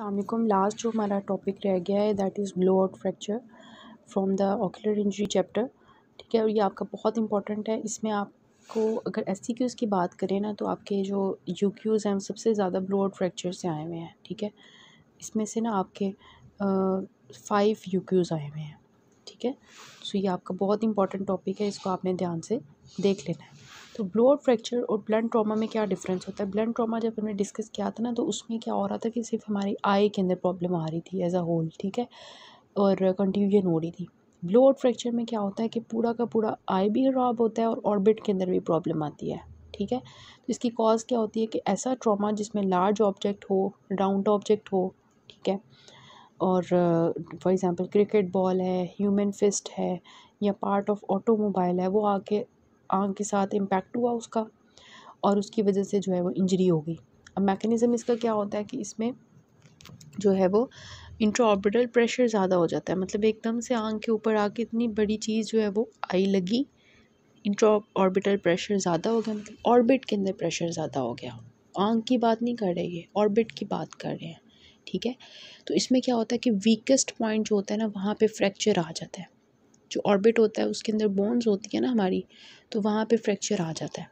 अलकुम last जो हमारा topic रह गया है that is blow out fracture from the ocular injury chapter ठीक है और ये आपका बहुत इंपॉर्टेंट है इसमें आपको अगर एस सी की बात करें ना तो आपके जो यू क्यूज़ हैं सबसे ज़्यादा ब्लो आउट फ्रैक्चर से आए हुए हैं ठीक है इसमें से ना आपके फाइव यू क्यूज़ आए हुए हैं ठीक है सो ये आपका बहुत इंपॉर्टेंट टॉपिक है इसको आपने ध्यान से देख लेना है तो ब्लो फ्रैक्चर और ब्लड ट्रॉमा में क्या डिफरेंस होता है ब्लड ट्रॉमा जब हमने डिस्कस किया था ना तो उसमें क्या हो रहा था कि सिर्फ हमारी आई के अंदर प्रॉब्लम आ रही थी एज अ होल ठीक है और कंटिन्यूजन हो रही थी ब्लो फ्रैक्चर में क्या होता है कि पूरा का पूरा आई भी खराब होता है और ऑर्बिट के अंदर भी प्रॉब्लम आती है ठीक है तो इसकी कॉज क्या होती है कि ऐसा ट्रॉमा जिसमें लार्ज ऑब्जेक्ट हो राउंड ऑब्जेक्ट हो ठीक है और फॉर एग्ज़ाम्पल क्रिकेट बॉल है ह्यूमन फिस्ट है या पार्ट ऑफ ऑटोमोबाइल है वो आके आँख के साथ इम्पैक्ट हुआ उसका और उसकी वजह से जो है वो इंजरी हो गई अब मैकेनिज़म इसका क्या होता है कि इसमें जो है वो इंट्राऑर्बिटल प्रेशर ज़्यादा हो जाता है मतलब एकदम से आँख के ऊपर आके इतनी बड़ी चीज़ जो है वो आई लगी इंट्रो ऑर्बिटल प्रेशर ज़्यादा हो गया मतलब ऑर्बिट के अंदर प्रेशर ज़्यादा हो गया आँख की बात नहीं कर रही है ऑर्बिट की बात कर रहे हैं ठीक है तो इसमें क्या होता है कि वीकेस्ट पॉइंट जो होता है ना वहाँ पे फ्रैक्चर आ जाता है जो ऑर्बिट होता है उसके अंदर बोन्स होती है ना हमारी तो वहाँ पे फ्रैक्चर आ जाता है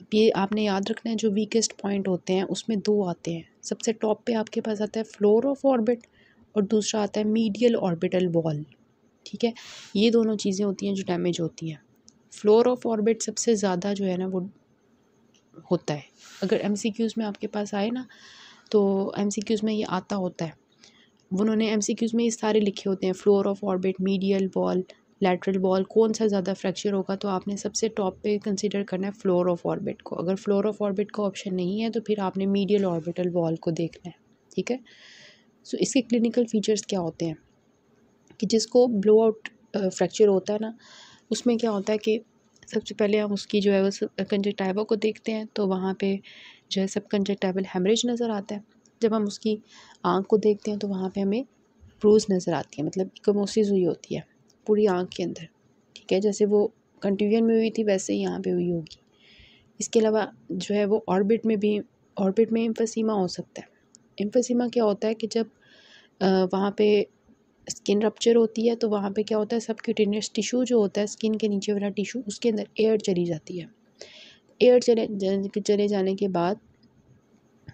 अब ये आपने याद रखना है जो वीकेस्ट पॉइंट होते हैं उसमें दो आते हैं सबसे टॉप पे आपके पास आता है फ्लोर ऑफ ऑर्बिट और दूसरा आता है मीडियल ऑर्बिटल बॉल ठीक है ये दोनों चीज़ें होती हैं जो डैमेज होती हैं फ्लोर ऑफ ऑर्बिट सबसे ज़्यादा जो है ना वो होता है अगर एम में आपके पास आए ना तो एम में ये आता होता है उन्होंने एम में ये सारे लिखे होते हैं floor of orbit medial wall lateral wall कौन सा ज़्यादा फ्रैक्चर होगा तो आपने सबसे टॉप पे कंसिडर करना है फ्लोर ऑफ ऑर्बिट को अगर फ्लोर ऑफ ऑर्बिट का ऑप्शन नहीं है तो फिर आपने मीडियल ऑर्बिटल बॉल को देखना है ठीक है सो so, इसके क्लिनिकल फीचर्स क्या होते हैं कि जिसको ब्लो आउट फ्रैक्चर होता है ना उसमें क्या होता है कि सबसे पहले हम उसकी जो है वो कंजेक्टाइवा को देखते हैं तो वहाँ पे जो है सब कंजक्टाइवल हेमरेज नज़र आता है जब हम उसकी आँख को देखते हैं तो वहाँ पे हमें प्रूज नज़र आती है मतलब इकोमोसिस हुई होती है पूरी आँख के अंदर ठीक है जैसे वो कंट्यूजन में हुई थी वैसे ही यहाँ पर हुई होगी इसके अलावा जो है वो ऑर्बिट में भी ऑर्बिट में इम्फसीमा हो सकता है इम्फसीमा क्या होता है कि जब वहाँ पे स्किन रप्चर होती है तो वहाँ पे क्या होता है सब क्यूटेनियस टिशू जो होता है स्किन के नीचे वाला टिशू उसके अंदर एयर चली जाती है एयर चले चले जाने के बाद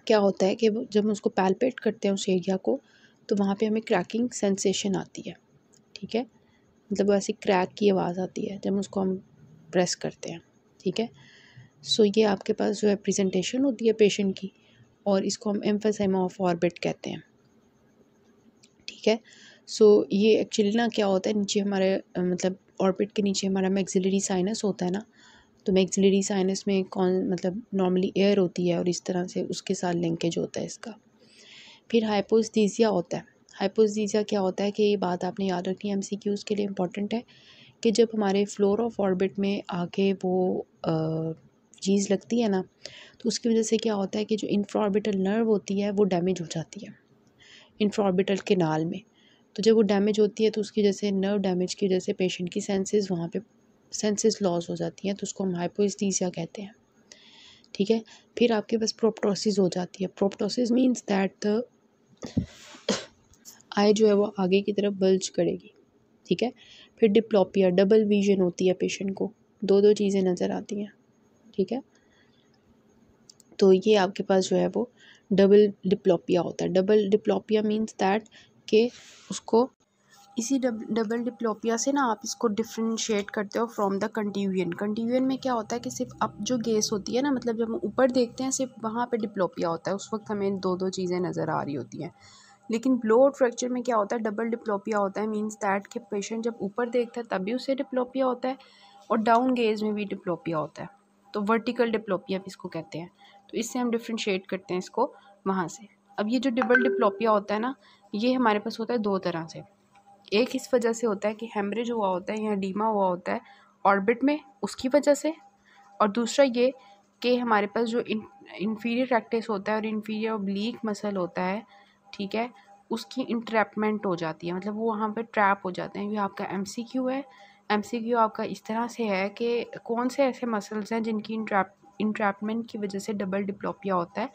क्या होता है कि जब हम उसको पैल्पेट करते हैं उस एरिया को तो वहाँ पे हमें क्रैकिंग सेंसेशन आती है ठीक है मतलब ऐसी क्रैक की आवाज़ आती है जब उसको हम प्रेस करते हैं ठीक है सो ये आपके पास जो है प्रेजेंटेशन होती है पेशेंट की और इसको हम एम्फेसाइमा ऑफ ऑर्बिट कहते हैं ठीक है सो so, ये एक्चुअली ना क्या होता है नीचे हमारे मतलब ऑर्बिट के नीचे हमारा मैगजिलरी साइनस होता है ना तो मैगजिलरी साइनस में कौन मतलब नॉर्मली एयर होती है और इस तरह से उसके साथ लिंकेज होता है इसका फिर हाइपोस्थीसिया होता है हाइपोजीज़ा क्या होता है कि ये बात आपने याद रखनी है एम के लिए इम्पॉर्टेंट है कि जब हमारे फ्लोर ऑफ ऑर्बिट में आके वो चीज़ लगती है ना तो उसकी वजह से क्या होता है कि जो इंफ्रा ऑर्बिटल नर्व होती है वो डैमेज हो जाती है इंफ्रा ऑर्बिटल केनाल में तो जब वो डैमेज होती है तो उसकी वजह से नर्व डैमेज की वजह से पेशेंट की सेंसेस वहाँ पे सेंसेस लॉस हो जाती हैं तो उसको हम हाइपोस्थीसिया कहते हैं ठीक है फिर आपके पास प्रोप्टोसिस हो जाती है proptosis means that the eye जो है वो आगे की तरफ बल्ज करेगी ठीक है फिर डिप्लोपिया डबल विजन होती है पेशेंट को दो दो चीज़ें नज़र आती हैं ठीक है तो ये आपके पास जो है वो डबल डिप्लोपिया होता है डबल डिप्लोपिया मीन्स दैट के उसको इसी डब, डबल डिप्लोपिया से ना आप इसको डिफ्रेंशिएट करते हो फ्रॉम द कंटिव्यून कंटिव्यून में क्या होता है कि सिर्फ अब जो गेस होती है ना मतलब जब हम ऊपर देखते हैं सिर्फ वहाँ पे डिप्लोपिया होता है उस वक्त हमें दो दो चीज़ें नज़र आ रही होती हैं लेकिन ब्लोड फ्रैक्चर में क्या होता है डबल डिप्लोपिया होता है मीन्स दैट के पेशेंट जब ऊपर देखता है तभी उसे डिप्लोपिया होता है और डाउन गेज में भी डिप्लोपिया होता है तो वर्टिकल डिप्लोपिया भी इसको कहते हैं तो इससे हम डिफ्रेंशिएट करते हैं इसको वहाँ से अब ये जो डबल डिप्लोपिया होता है ना ये हमारे पास होता है दो तरह से एक इस वजह से होता है कि हेमरेज हुआ होता है या डीमा हुआ होता है ऑर्बिट में उसकी वजह से और दूसरा ये कि हमारे पास जो इन इन्फीरियर रैक्टिस होता है और इन्फीरियर ब्लीक मसल होता है ठीक है उसकी इंट्रैपमेंट हो जाती है मतलब वो वहाँ पे ट्रैप हो जाते हैं ये आपका एम सी क्यू है एम सी क्यू आपका इस तरह से है कि कौन से ऐसे मसल्स हैं जिनकी इंट्रैप इंट्रैपमेंट की वजह से डबल डिप्लोपिया होता है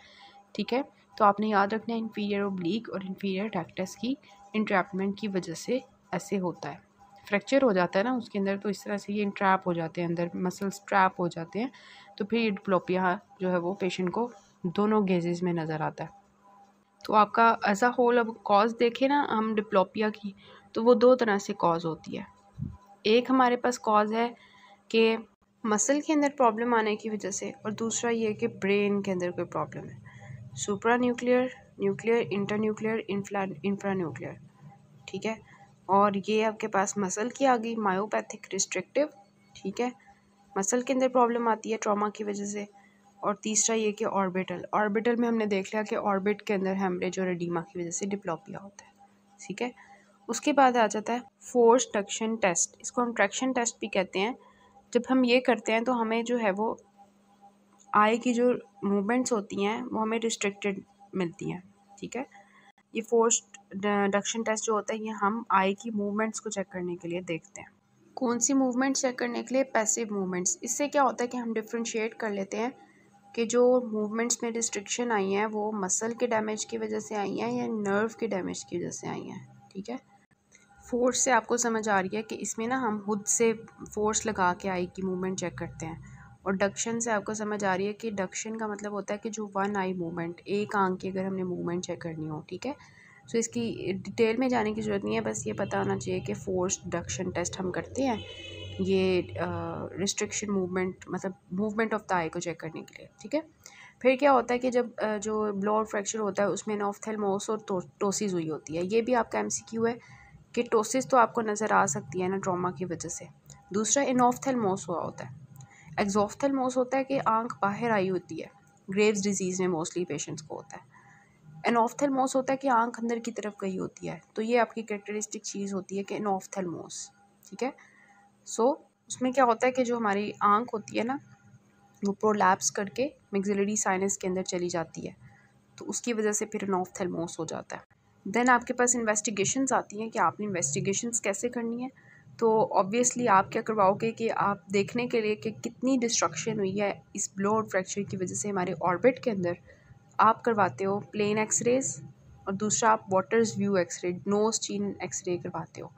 ठीक है तो आपने याद रखना है इन्फीरियर ओब्लीक और इन्फीरियर टैक्टस की इंट्रैपमेंट की वजह से ऐसे होता है फ्रैक्चर हो जाता है ना उसके अंदर तो इस तरह से ये इंट्रैप हो जाते हैं अंदर मसल्स ट्रैप हो जाते हैं तो फिर ये डिप्लोपिया जो है वो पेशेंट को दोनों गेजेस में नज़र आता है तो आपका ऐसा होल अब कॉज देखें ना हम डिप्लोपिया की तो वो दो तरह से कॉज होती है एक हमारे पास कॉज है कि मसल के अंदर प्रॉब्लम आने की वजह से और दूसरा ये कि ब्रेन के अंदर कोई प्रॉब्लम है supra nuclear nuclear inter nuclear infra nuclear ठीक है और ये आपके पास मसल की आ गई मायोपैथिक रिस्ट्रिक्टिव ठीक है मसल के अंदर प्रॉब्लम आती है ट्रॉमा की वजह से और तीसरा ये कि ऑर्बिटल ऑर्बिटल में हमने देख लिया कि ऑर्बिट के अंदर हेमरेज और एडीमा की वजह से डिप्लोपिया होता है ठीक है उसके बाद आ जाता है फोर्स ट्रक्शन टेस्ट इसको हम ट्रैक्शन टेस्ट भी कहते हैं जब हम ये करते हैं तो हमें जो है वो आई की जो मूवमेंट्स होती हैं वो हमें रिस्ट्रिक्टेड मिलती हैं ठीक है ये फोर्स डक्शन टेस्ट जो होता है ये हम आई की मूवमेंट्स को चेक करने के लिए देखते हैं कौन सी मूवमेंट्स चेक करने के लिए पैसिव मूवमेंट्स इससे क्या होता है कि हम डिफ्रेंशिएट कर लेते हैं कि जो मूवमेंट्स में रिस्ट्रिक्शन आई हैं वो मसल के डैमेज की वजह से आई हैं या नर्व के डैमेज की वजह से आई हैं ठीक है फोर्स से आपको समझ आ रही है कि इसमें ना हम खुद से फोर्स लगा के आई की मूवमेंट चेक करते हैं और डक्शन से आपको समझ आ रही है कि डक्शन का मतलब होता है कि जो वन आई मूवमेंट एक आंख की अगर हमने मूवमेंट चेक करनी हो ठीक है सो इसकी डिटेल में जाने की ज़रूरत नहीं है बस ये पता होना चाहिए कि फोर्स डक्शन टेस्ट हम करते हैं ये रिस्ट्रिक्शन मूवमेंट मतलब मूवमेंट ऑफ द आई को चेक करने के लिए ठीक है फिर क्या होता है कि जब जो ब्लड फ्रैक्चर होता है उसमें नॉफ्थेलमोस और तो, टोसिस हुई होती है ये भी आपका एम है कि टोसिस तो आपको नज़र आ सकती है ना ट्रामा की वजह से दूसरा इनोफ्थेलमोस हुआ होता है एग्जॉफ्थेलमोस होता है कि आँख बाहर आई होती है ग्रेव्स डिजीज़ में मोस्टली पेशेंट्स को होता है एनोफ्थेलमोस होता है कि आंख अंदर की तरफ गई होती है तो ये आपकी करेक्टरिस्टिक चीज़ होती है कि एनोफ्थेलमोस ठीक है सो उसमें क्या होता है कि जो हमारी आँख होती है ना वो प्रोलैप्स करके मिग्जिलरी साइनस के अंदर चली जाती है तो उसकी वजह से फिर थेलमोस हो जाता है देन आपके पास इन्वेस्टिगेशंस आती हैं कि आपने इन्वेस्टिगेशंस कैसे करनी है तो ऑब्वियसली आप क्या करवाओगे कि आप देखने के लिए कि कितनी डिस्ट्रक्शन हुई है इस ब्लोड फ्रैक्चर की वजह से हमारे ऑर्बिट के अंदर आप करवाते हो प्लेन एक्सरेज और दूसरा आप Waters view x-ray nose chin x-ray करवाते हो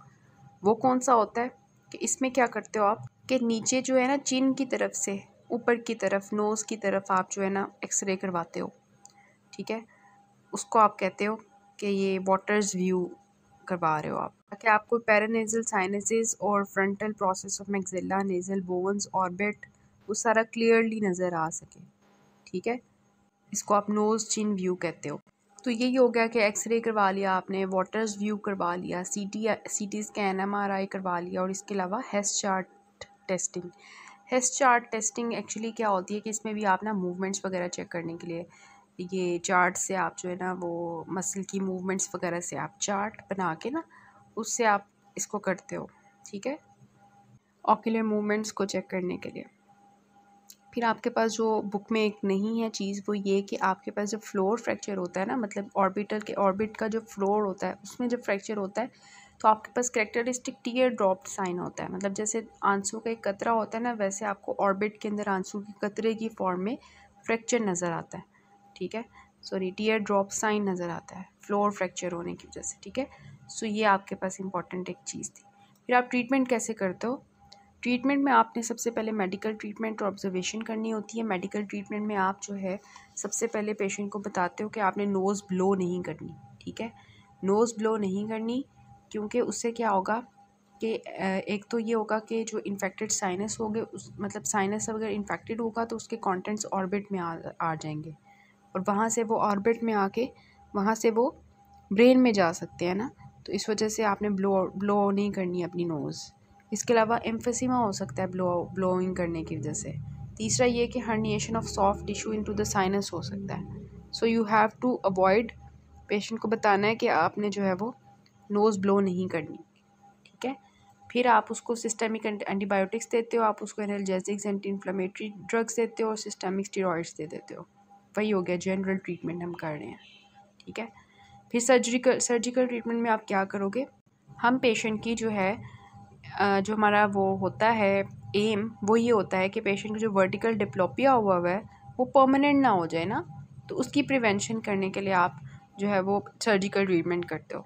वो कौन सा होता है कि इसमें क्या करते हो आप कि नीचे जो है ना चिन की तरफ से ऊपर की तरफ नोज़ की तरफ आप जो है ना एक्सरे करवाते हो ठीक है उसको आप कहते हो कि ये वाटर्स व्यू करवा रहे हो आप ताकि आपको पैरानेजल साइनसिस और frontal process of maxilla nasal bones orbit वो सारा क्लियरली नज़र आ सके ठीक है इसको आप नोज़ चिन व्यू कहते हो तो यही हो गया कि एक्सरे करवा लिया आपने वाटर्स व्यू करवा लिया C T C T scan M R I करवा लिया और इसके अलावा Hess chart testing Hess chart testing actually क्या होती है कि इसमें भी आप ना मूवमेंट्स वगैरह चेक करने के लिए ये चार्ट से आप जो है ना वो मसल की मूवमेंट्स वगैरह से आप चार्ट बना के ना उससे आप इसको करते हो ठीक है ऑक्यूलर मूवमेंट्स को चेक करने के लिए फिर आपके पास जो बुक में एक नहीं है चीज़ वो ये कि आपके पास जब फ्लोर फ्रैक्चर होता है ना मतलब ऑर्बिटल के ऑर्बिट का जो फ्लोर होता है उसमें जब फ्रैक्चर होता है तो आपके पास करेक्टरिस्टिक टीयर ड्रॉप साइन होता है मतलब जैसे आंसू का एक कतरा होता है ना वैसे आपको ऑर्बिट के अंदर आंसू के कतरे की फॉर्म में फ्रैक्चर नज़र आता है ठीक है सॉरी टीयर ड्रॉप साइन नज़र आता है फ्लोर फ्रैक्चर होने की वजह से ठीक है सो ये आपके पास इंपॉर्टेंट एक चीज़ थी फिर आप ट्रीटमेंट कैसे करते हो ट्रीटमेंट में आपने सबसे पहले मेडिकल ट्रीटमेंट और ऑब्जर्वेशन करनी होती है मेडिकल ट्रीटमेंट में आप जो है सबसे पहले पेशेंट को बताते हो कि आपने नोज़ ब्लो नहीं करनी ठीक है नोज़ ब्लो नहीं करनी क्योंकि उससे क्या होगा कि एक तो ये होगा कि जो इन्फेक्टेड साइनस हो गए उस मतलब साइनस अगर इन्फेक्टेड होगा तो उसके कॉन्टेंट्स ऑर्बिट में आ, आ जाएंगे और वहाँ से वो ऑर्बिट में आके वहाँ से वो ब्रेन में जा सकते हैं ना तो इस वजह से आपने ब्लो ब्लो नहीं करनी अपनी नोज़ इसके अलावा एम्फेसिमा हो सकता है ब्लो ब्लोइंग करने की वजह से तीसरा ये कि herniation of soft tissue into the sinus हो सकता है so you have to avoid patient को बताना है कि आपने जो है वो नोज़ ब्लो नहीं करनी ठीक है फिर आप उसको सिस्टेमिक एंटीबायोटिक्स देते हो आप उसको एनर्जेटिक्स एंटी इन्फ्लामेटरी ड्रग्स देते हो और सिस्टेमिक स्टीरोड्स दे देते हो वही हो गया जनरल ट्रीटमेंट हम कर रहे हैं ठीक है फिर सर्जिकल सर्जिकल ट्रीटमेंट में आप क्या करोगे हम पेशेंट की जो है जो हमारा वो होता है एम वो ये होता है कि पेशेंट को जो वर्टिकल डिप्लोपिया हुआ हुआ है वो परमानेंट ना हो जाए ना तो उसकी प्रिवेंशन करने के लिए आप जो है वो सर्जिकल ट्रीटमेंट करते हो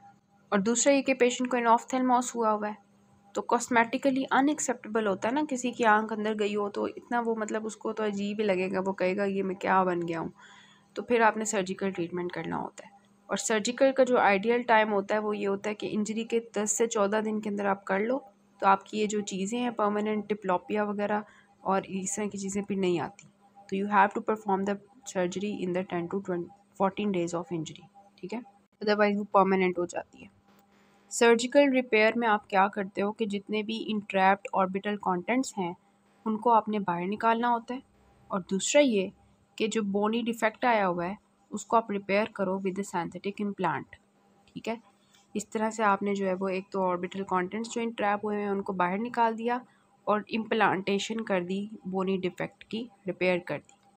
और दूसरा ये कि पेशेंट को इन इनऑफ्थेलमॉस हुआ हुआ है तो कॉस्मेटिकली अनएक्सेप्टेबल होता है ना किसी की आंख अंदर गई हो तो इतना वो मतलब उसको तो अजीब ही लगेगा वो कहेगा ये मैं क्या बन गया हूँ तो फिर आपने सर्जिकल ट्रीटमेंट करना होता है और सर्जिकल का जो आइडियल टाइम होता है वो ये होता है कि इंजरी के दस से चौदह दिन के अंदर आप कर लो तो आपकी ये जो चीज़ें हैं परमानेंट डिप्लोपिया वगैरह और इस तरह की चीज़ें फिर नहीं आती तो you have to perform the surgery in the ten to twenty fourteen days of injury ठीक है अदरवाइज वो परमानेंट हो जाती है सर्जिकल रिपेयर में आप क्या करते हो कि जितने भी इंट्रैप्ड ऑर्बिटल कॉन्टेंट्स हैं उनको आपने बाहर निकालना होता है और दूसरा ये कि जो बोनी डिफेक्ट आया हुआ है उसको आप रिपेयर करो विद सेंथेटिक इम्प्लांट ठीक है इस तरह से आपने जो है वो एक तो ऑर्बिटल कॉन्टेंट्स जो इन ट्रैप हुए हैं उनको बाहर निकाल दिया और इम्प्लांटेशन कर दी बोनी डिफेक्ट की रिपेयर कर दी